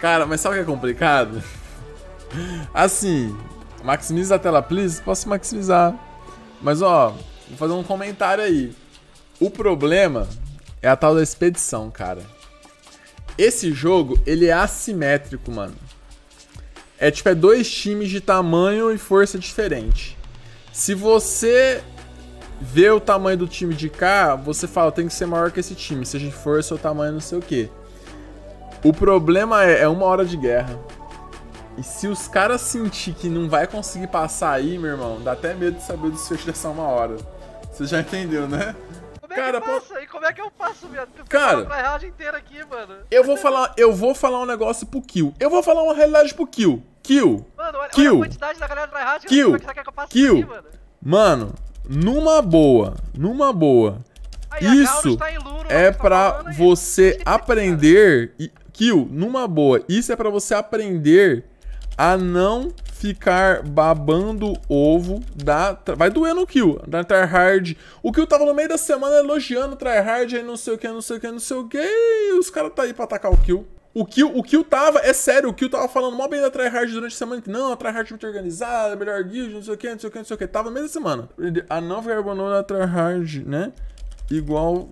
Cara, mas sabe o que é complicado? Assim, maximiza a tela, please? Posso maximizar. Mas ó, vou fazer um comentário aí. O problema é a tal da expedição, cara. Esse jogo, ele é assimétrico, mano. É tipo, é dois times de tamanho e força diferente. Se você vê o tamanho do time de cá, você fala, tem que ser maior que esse time, seja de força ou tamanho não sei o quê. O problema é, é uma hora de guerra. E se os caras sentir que não vai conseguir passar aí, meu irmão, dá até medo de saber o desfecho dessa uma hora. Você já entendeu, né? Como é cara, que passa? Pô... E como é que eu passo, viado? Cara, a inteira aqui, mano. Eu vou falar, eu vou falar um negócio pro Kill. Eu vou falar uma realidade pro Kill. Kill. Mano, olha, Kill. olha a quantidade da galera tryhard. Kill. Como é que, que eu passo Kill. Aqui, mano? mano, numa boa, numa boa. Aí, isso tá Luro, é para tá você aprender e kill, numa boa. Isso é para você aprender a não ficar babando ovo da... Vai doer no kill, da tryhard. O kill tava no meio da semana elogiando tryhard, aí não sei o que, não sei o que, não sei o que, os caras tá aí pra atacar o kill. O Kill, o Kill tava, é sério, o Kill tava falando mal bem da tryhard durante a semana, que não, a tryhard é muito organizada, melhor guild, não sei o que, não sei o que, não sei o que. Tava no meio da semana. A não ficar abandonando tryhard, né? Igual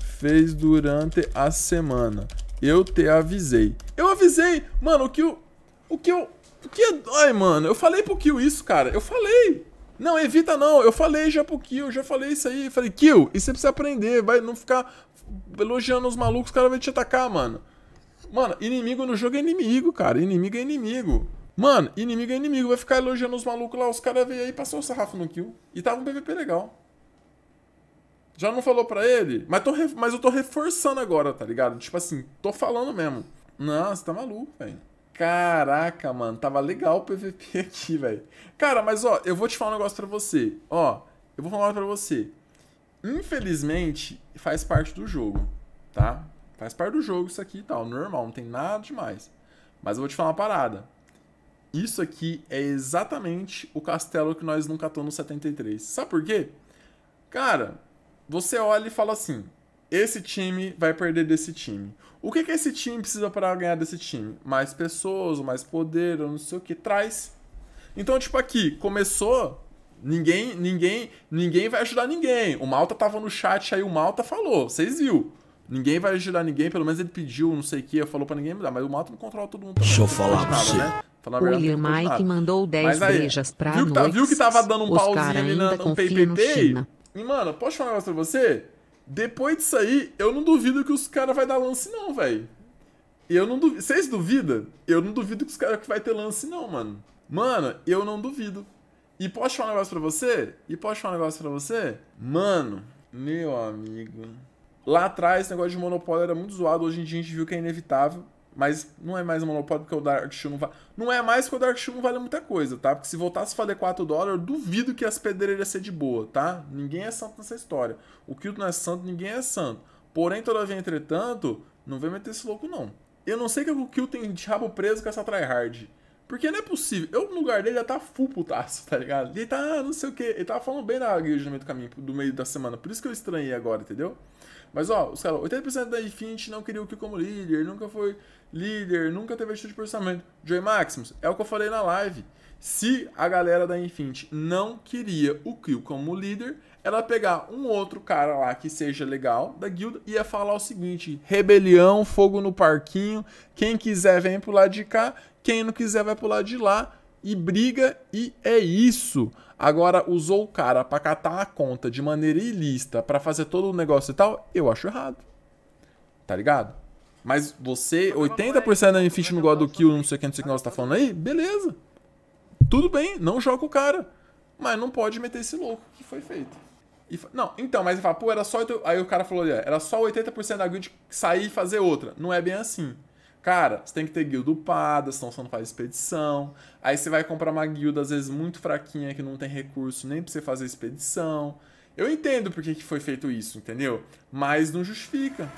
fez durante a semana. Eu te avisei. Eu avisei! Mano, o que eu. O que eu. O que é? Ai, mano, eu falei pro Kill isso, cara. Eu falei! Não, evita não. Eu falei já pro Kill, já falei isso aí. Eu falei, Kill, isso você precisa aprender. Vai não ficar elogiando os malucos, o cara vai te atacar, mano. Mano, inimigo no jogo é inimigo, cara. Inimigo é inimigo. Mano, inimigo é inimigo. Vai ficar elogiando os malucos lá, os caras veio aí e passou o sarrafo no kill. E tava um PVP legal. Já não falou para ele? Mas, tô mas eu tô reforçando agora, tá ligado? Tipo assim, tô falando mesmo. Não, tá maluco, velho. Caraca, mano, tava legal o PVP aqui, velho. Cara, mas ó, eu vou te falar um negócio pra você. Ó, eu vou falar pra você. Infelizmente, faz parte do jogo, tá? Faz parte do jogo isso aqui e tal, normal, não tem nada demais. Mas eu vou te falar uma parada. Isso aqui é exatamente o castelo que nós nunca tô no 73. Sabe por quê? Cara, você olha e fala assim: esse time vai perder desse time. O que, que esse time precisa para ganhar desse time? Mais pessoas, mais poder, não sei o que, traz. Então, tipo, aqui, começou, ninguém ninguém ninguém vai ajudar ninguém. O Malta tava no chat, aí o Malta falou, vocês viu. Ninguém vai ajudar ninguém, pelo menos ele pediu, não sei o que, falou para ninguém mudar, mas o Malta não controla todo mundo. Também. Deixa eu falar pra você. Né? Falar William Mike mandou 10 aí, beijas pra viu que, tá, viu que tava dando um pauzinho ali no PPP? E, mano, posso falar um negócio pra você? Depois disso aí, eu não duvido que os caras vai dar lance, não, velho. Eu não duvido. Vocês duvidam? Eu não duvido que os caras que vai ter lance, não, mano. Mano, eu não duvido. E posso falar um negócio pra você? E posso falar um negócio pra você? Mano, meu amigo. Lá atrás, o negócio de monopólio era muito zoado. Hoje em dia a gente viu que é inevitável. Mas não é mais um monopólio porque o Dark Shoe não vale. Não é mais porque o Dark Shoe não vale muita coisa, tá? Porque se voltasse a valer 4 dólares, eu duvido que as pedreiras ia ser de boa, tá? Ninguém é santo nessa história. O Kilton é santo, ninguém é santo. Porém, todavia, entretanto, não vem meter esse louco, não. Eu não sei o que o Kilton tem de rabo preso com essa tryhard. Porque não é possível. Eu, no lugar dele, já tá full putaço, tá ligado? Ele tá, não sei o que. Ele tava falando bem na guia do caminho do meio da semana. Por isso que eu estranhei agora, entendeu? Mas ó, os caras, 80% da Infinity não queria o que como líder, nunca foi líder, nunca teve estudo de processamento. Joy Maximus, é o que eu falei na live. Se a galera da Infinity não queria o Kill como líder, ela pegar um outro cara lá que seja legal da guilda e ia falar o seguinte: rebelião, fogo no parquinho, quem quiser vem pro lado de cá, quem não quiser vai pro lado de lá e briga e é isso. Agora usou o cara para catar a conta de maneira ilícita para fazer todo o negócio e tal, eu acho errado. Tá ligado? Mas você, 80% da então, Infinity é não gosta do kill, não sei o que, não sei o que você tá falando aí, beleza. Tudo bem, não joga o cara. Mas não pode meter esse louco que foi feito. E, não, então, mas ele fala, pô, era só. Aí o cara falou, era só 80% da guild sair e fazer outra. Não é bem assim. Cara, você tem que ter guilda upada, senão você não faz expedição. Aí você vai comprar uma guilda, às vezes, muito fraquinha, que não tem recurso nem pra você fazer expedição. Eu entendo por que foi feito isso, entendeu? Mas não justifica.